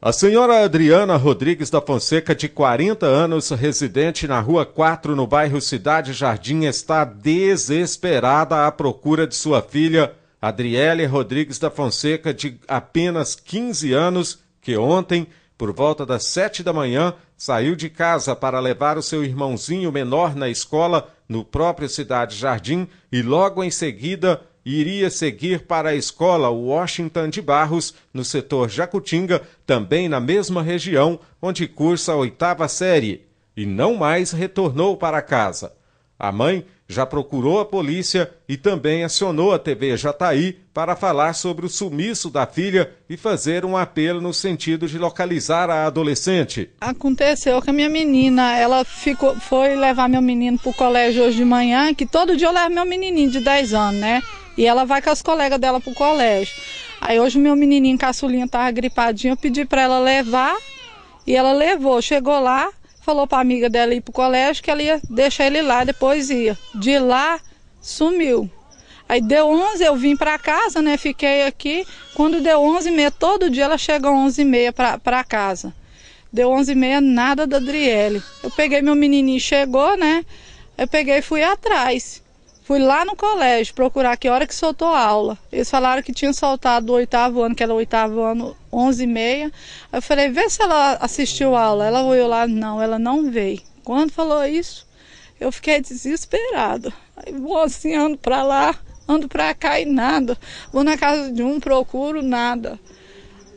A senhora Adriana Rodrigues da Fonseca, de 40 anos, residente na Rua 4, no bairro Cidade Jardim, está desesperada à procura de sua filha, Adriele Rodrigues da Fonseca, de apenas 15 anos, que ontem, por volta das 7 da manhã, saiu de casa para levar o seu irmãozinho menor na escola, no próprio Cidade Jardim, e logo em seguida iria seguir para a escola Washington de Barros, no setor Jacutinga, também na mesma região onde cursa a oitava série, e não mais retornou para casa. A mãe já procurou a polícia e também acionou a TV Jataí para falar sobre o sumiço da filha e fazer um apelo no sentido de localizar a adolescente. Aconteceu que a minha menina, ela ficou, foi levar meu menino para o colégio hoje de manhã, que todo dia eu levo meu menininho de 10 anos, né? E ela vai com as colegas dela pro colégio. Aí hoje meu menininho caçulinha tava gripadinho, eu pedi para ela levar e ela levou. Chegou lá, falou para amiga dela ir pro colégio que ela ia deixar ele lá, depois ia. De lá sumiu. Aí deu 11, eu vim para casa, né? Fiquei aqui. Quando deu 11 e meia, todo dia ela chega 11 e meia para casa. Deu 11 e meia, nada da Adriele. Eu peguei meu menininho, chegou, né? Eu peguei e fui atrás. Fui lá no colégio procurar que hora que soltou a aula. Eles falaram que tinha soltado do oitavo ano, que era o oitavo ano, onze e meia. Eu falei, vê se ela assistiu a aula. Ela olhou lá, não, ela não veio. Quando falou isso, eu fiquei desesperada. Aí vou assim, ando pra lá, ando pra cá e nada. Vou na casa de um, procuro nada.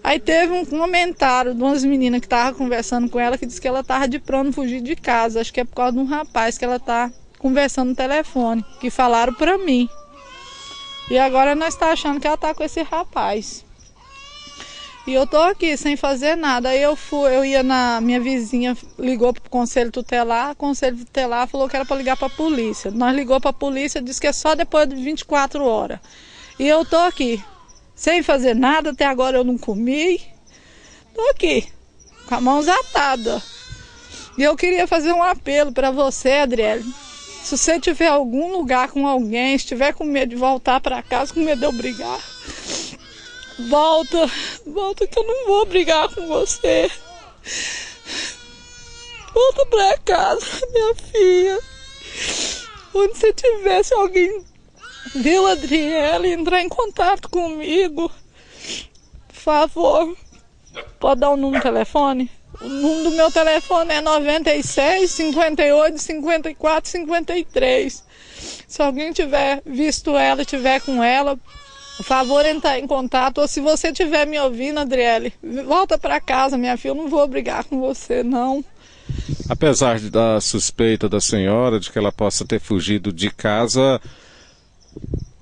Aí teve um comentário de umas meninas que estavam conversando com ela que disse que ela estava de plano fugir de casa. Acho que é por causa de um rapaz que ela está conversando no telefone, que falaram para mim. E agora nós está achando que ela tá com esse rapaz. E eu tô aqui sem fazer nada. Aí eu fui, eu ia na minha vizinha, ligou pro conselho tutelar, o conselho tutelar falou que era para ligar para a polícia. Nós ligou para a polícia, disse que é só depois de 24 horas. E eu tô aqui sem fazer nada, até agora eu não comi. Tô aqui com a mão atada. E eu queria fazer um apelo para você, Adriele se você tiver algum lugar com alguém, estiver com medo de voltar para casa, com medo de eu brigar, volta, volta que eu não vou brigar com você. Volta para casa, minha filha. Onde você tivesse alguém viu a Adriela entrar em contato comigo, por favor, pode dar o um número de telefone? O número do meu telefone é 96 58 54 53. Se alguém tiver visto ela, tiver com ela, por favor, entrar em contato. Ou se você estiver me ouvindo, Adriele, volta para casa, minha filha. Eu não vou brigar com você, não. Apesar da suspeita da senhora de que ela possa ter fugido de casa,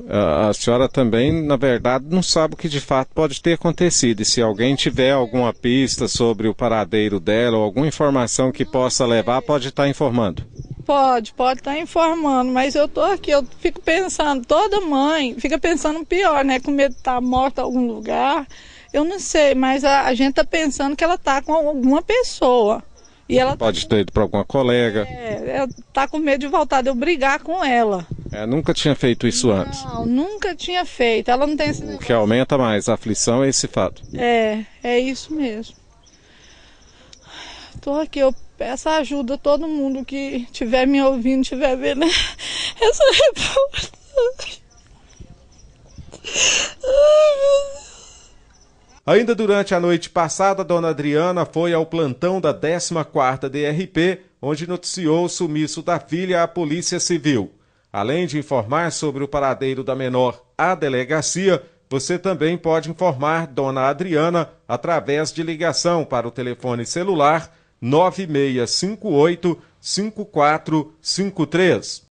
ah, a senhora também, na verdade, não sabe o que de fato pode ter acontecido. E se alguém tiver alguma pista sobre o paradeiro dela ou alguma informação que possa levar, pode estar tá informando. Pode, pode estar tá informando, mas eu tô aqui, eu fico pensando, toda mãe fica pensando pior, né? Com medo de estar tá morta em algum lugar. Eu não sei, mas a, a gente tá pensando que ela tá com alguma pessoa. E ela pode tá ter ido para alguma colega. É, ela tá com medo de voltar de eu brigar com ela. É, nunca tinha feito isso não, antes. Não, nunca tinha feito. Ela não tem esse negócio. O que aumenta mais a aflição é esse fato. É, é isso mesmo. Estou aqui, eu peço ajuda a todo mundo que estiver me ouvindo, estiver vendo essa reportagem. Ainda durante a noite passada, dona Adriana foi ao plantão da 14ª DRP, onde noticiou o sumiço da filha à Polícia Civil. Além de informar sobre o paradeiro da menor à delegacia, você também pode informar Dona Adriana através de ligação para o telefone celular 9658 5453.